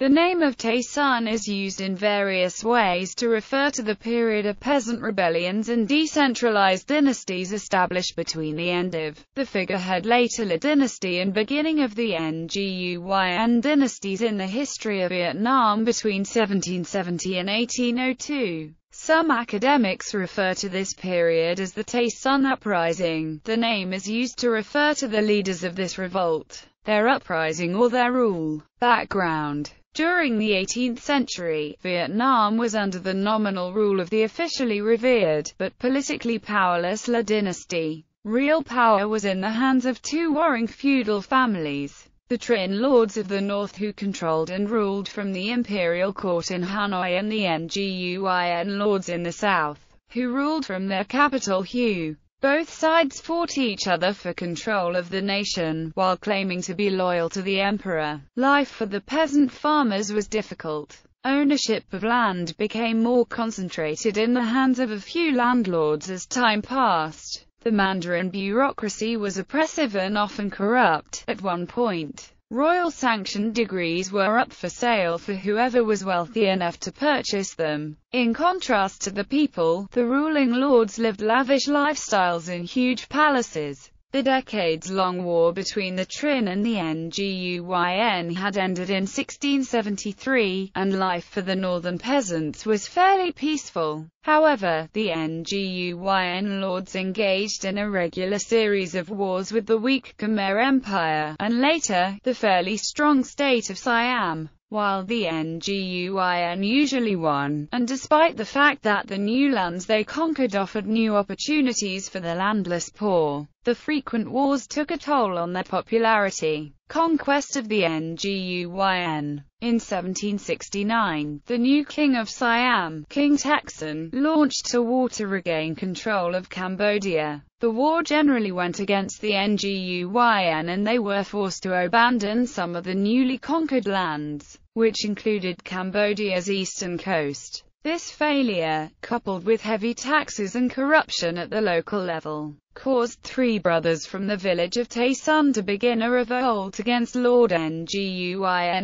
The name of Taisan is used in various ways to refer to the period of peasant rebellions and decentralized dynasties established between the end of the figurehead Latala dynasty and beginning of the Nguyen dynasties in the history of Vietnam between 1770 and 1802. Some academics refer to this period as the Taisun Uprising. The name is used to refer to the leaders of this revolt, their uprising or their rule. Background during the 18th century, Vietnam was under the nominal rule of the officially revered, but politically powerless La dynasty. Real power was in the hands of two warring feudal families, the Trinh Lords of the North who controlled and ruled from the imperial court in Hanoi and the Nguyen Lords in the South, who ruled from their capital Hue. Both sides fought each other for control of the nation, while claiming to be loyal to the emperor. Life for the peasant farmers was difficult. Ownership of land became more concentrated in the hands of a few landlords as time passed. The Mandarin bureaucracy was oppressive and often corrupt. At one point, Royal sanctioned degrees were up for sale for whoever was wealthy enough to purchase them. In contrast to the people, the ruling lords lived lavish lifestyles in huge palaces, the decades-long war between the Trin and the Nguyen had ended in 1673, and life for the northern peasants was fairly peaceful. However, the Nguyen lords engaged in a regular series of wars with the weak Khmer Empire, and later, the fairly strong state of Siam while the Nguyen usually won, and despite the fact that the new lands they conquered offered new opportunities for the landless poor, the frequent wars took a toll on their popularity. Conquest of the Nguyen. In 1769, the new king of Siam, King Taksin, launched a war to regain control of Cambodia. The war generally went against the Nguyen and they were forced to abandon some of the newly conquered lands, which included Cambodia's eastern coast. This failure, coupled with heavy taxes and corruption at the local level, caused three brothers from the village of Taisun to begin a revolt against Lord Nguyen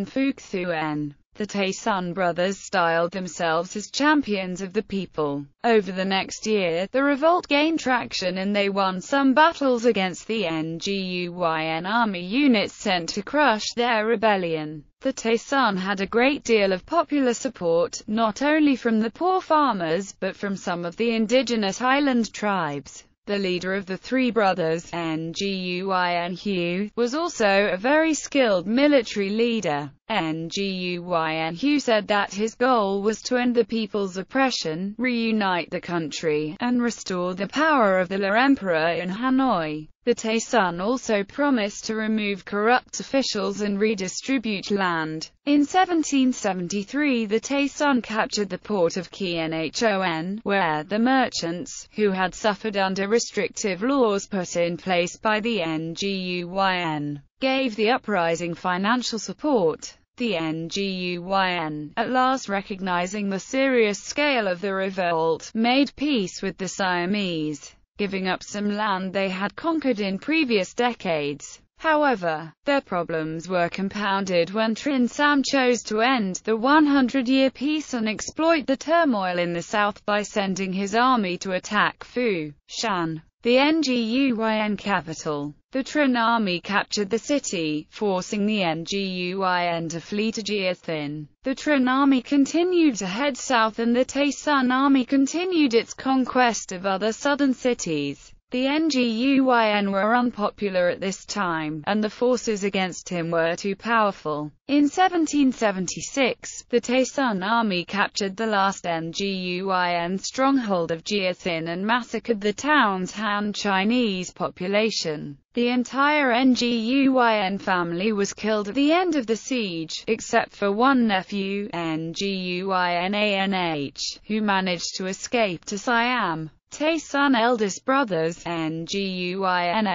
Phuc Thuyen. The Taisun brothers styled themselves as champions of the people. Over the next year, the revolt gained traction and they won some battles against the Nguyen army units sent to crush their rebellion. The Taisun had a great deal of popular support, not only from the poor farmers, but from some of the indigenous highland tribes. The leader of the three brothers, Nguyen Hue, was also a very skilled military leader. Nguyen Hu said that his goal was to end the people's oppression, reunite the country, and restore the power of the Le Emperor in Hanoi. The Tay Sun also promised to remove corrupt officials and redistribute land. In 1773 the Tay Sun captured the port of Kien where the merchants, who had suffered under restrictive laws put in place by the Nguyen, gave the uprising financial support the NGUYN, at last recognizing the serious scale of the revolt, made peace with the Siamese, giving up some land they had conquered in previous decades. However, their problems were compounded when Trin Sam chose to end the 100-year peace and exploit the turmoil in the south by sending his army to attack Fu Shan, the Nguyen capital. The Trin army captured the city, forcing the Nguyen to flee to Geothin. The Trin army continued to head south and the Tae Sun army continued its conquest of other southern cities. The Nguyen were unpopular at this time, and the forces against him were too powerful. In 1776, the Taishan army captured the last Nguyen stronghold of Gia and massacred the town's Han Chinese population. The entire Nguyen family was killed at the end of the siege, except for one nephew, Nguyen Anh, who managed to escape to Siam. Tae-sun eldest brothers, nguyen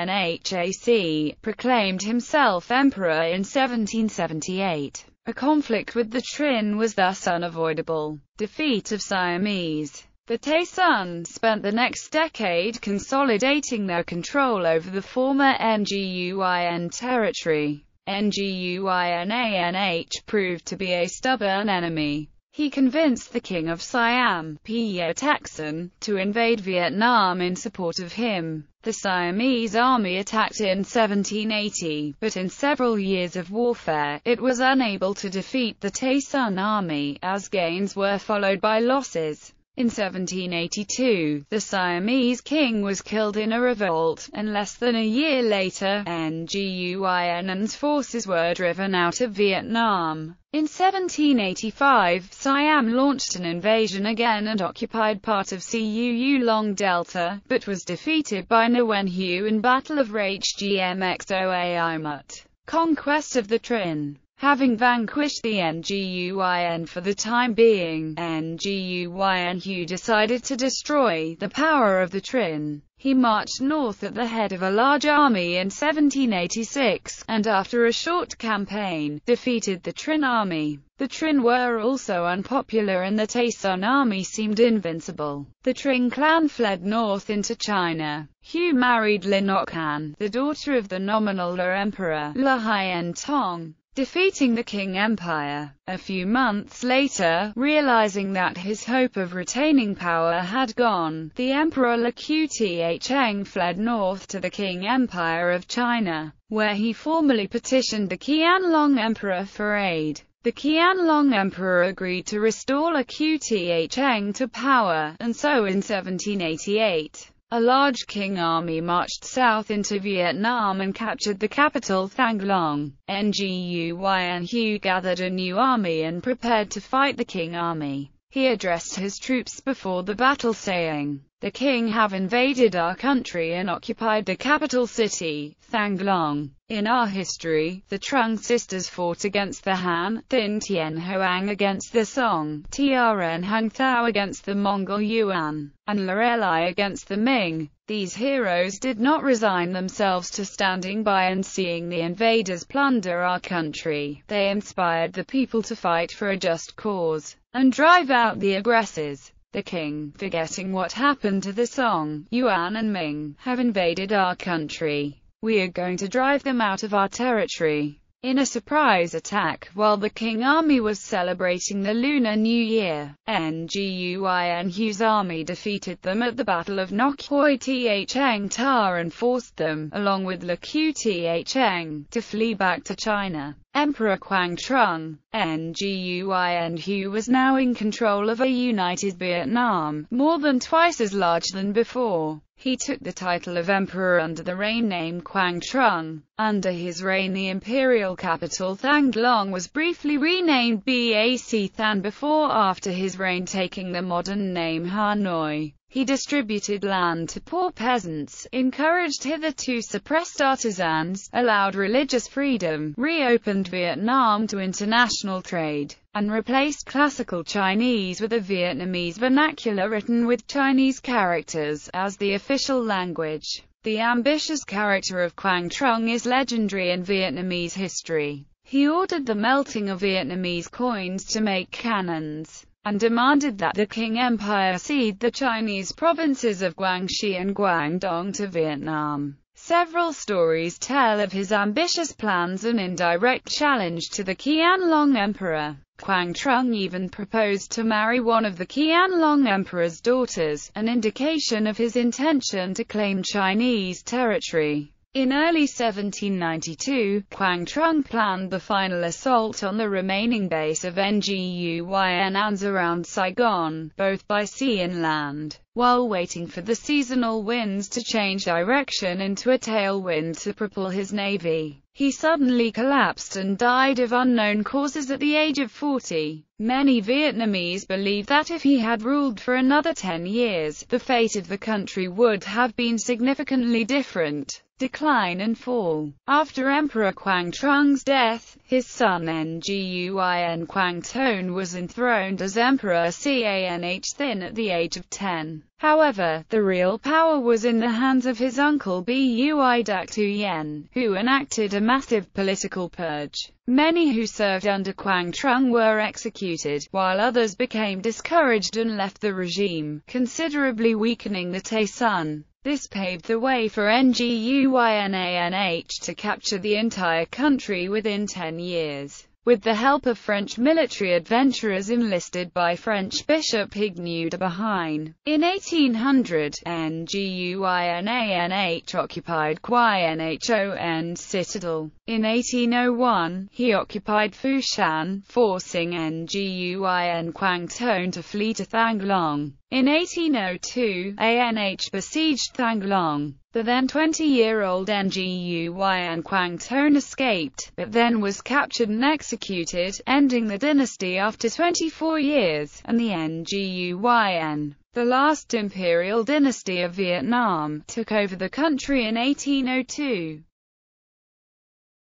proclaimed himself emperor in 1778. A conflict with the Trin was thus unavoidable. Defeat of Siamese the Taesun spent the next decade consolidating their control over the former Nguyen territory. Nguyen proved to be a stubborn enemy, he convinced the king of Siam, Piyo Taksin, to invade Vietnam in support of him. The Siamese army attacked in 1780, but in several years of warfare, it was unable to defeat the Tay Son army, as gains were followed by losses. In 1782, the Siamese king was killed in a revolt, and less than a year later, Nguyen's forces were driven out of Vietnam. In 1785, Siam launched an invasion again and occupied part of Cuu Long Delta, but was defeated by Nguyen Hu in Battle of Rach Gmxoaimut, conquest of the Trin. Having vanquished the NGUYN for the time being, NGUYN Hu decided to destroy the power of the Trin. He marched north at the head of a large army in 1786, and after a short campaign, defeated the Trin army. The Trin were also unpopular and the Taizong army seemed invincible. The Trin clan fled north into China. Hu married Linokhan, the daughter of the nominal La Emperor, La Hien Tong defeating the Qing Empire. A few months later, realizing that his hope of retaining power had gone, the Emperor Li Qtiheng fled north to the Qing Empire of China, where he formally petitioned the Qianlong Emperor for aid. The Qianlong Emperor agreed to restore Li Qtiheng to power, and so in 1788, a large Qing army marched south into Vietnam and captured the capital Thang Long. Nguyen Hue gathered a new army and prepared to fight the Qing army. He addressed his troops before the battle saying, The king have invaded our country and occupied the capital city, Thanglong. In our history, the Trung sisters fought against the Han, Thin Tien Hoang against the Song, Trn Hung Thao against the Mongol Yuan, and Lorelei against the Ming. These heroes did not resign themselves to standing by and seeing the invaders plunder our country. They inspired the people to fight for a just cause and drive out the aggressors. The king, forgetting what happened to the Song, Yuan and Ming, have invaded our country. We are going to drive them out of our territory. In a surprise attack, while the King Army was celebrating the Lunar New Year, Nguyen Hu's army defeated them at the Battle of Nok Hoi Thang Tar and forced them, along with Lu Thang, to flee back to China. Emperor Quang Trung Nguyen Hu was now in control of a united Vietnam, more than twice as large than before. He took the title of emperor under the reign name Quang Trung. Under his reign the imperial capital Thang Long was briefly renamed Bac Than before after his reign taking the modern name Hanoi. He distributed land to poor peasants, encouraged hitherto suppressed artisans, allowed religious freedom, reopened Vietnam to international trade, and replaced classical Chinese with a Vietnamese vernacular written with Chinese characters, as the official language. The ambitious character of Quang Trung is legendary in Vietnamese history. He ordered the melting of Vietnamese coins to make cannons and demanded that the Qing Empire cede the Chinese provinces of Guangxi and Guangdong to Vietnam. Several stories tell of his ambitious plans and indirect challenge to the Qianlong Emperor. Quang Trung even proposed to marry one of the Qianlong Emperor's daughters, an indication of his intention to claim Chinese territory. In early 1792, Quang Trung planned the final assault on the remaining base of Nguyenans around Saigon, both by sea and land while waiting for the seasonal winds to change direction into a tailwind to propel his navy. He suddenly collapsed and died of unknown causes at the age of 40. Many Vietnamese believe that if he had ruled for another 10 years, the fate of the country would have been significantly different. Decline and fall. After Emperor Quang Trung*'s death, his son Nguyen Quang Tone was enthroned as Emperor Canh Thin at the age of 10. However, the real power was in the hands of his uncle Bui Daktuyen, who enacted a massive political purge. Many who served under Quang Trung were executed, while others became discouraged and left the regime, considerably weakening the Taisun. This paved the way for NGUYNANH to capture the entire country within 10 years. With the help of French military adventurers enlisted by French Bishop Higneux de Behine, in 1800, Nguyen occupied Quyen citadel. In 1801, he occupied Fushan, forcing Nguyen Quang Tone to flee to Thanglong. In 1802, ANH besieged Thanglong. The then 20-year-old Nguyen Quang Tone escaped, but then was captured and executed, ending the dynasty after 24 years, and the Nguyen, the last imperial dynasty of Vietnam, took over the country in 1802.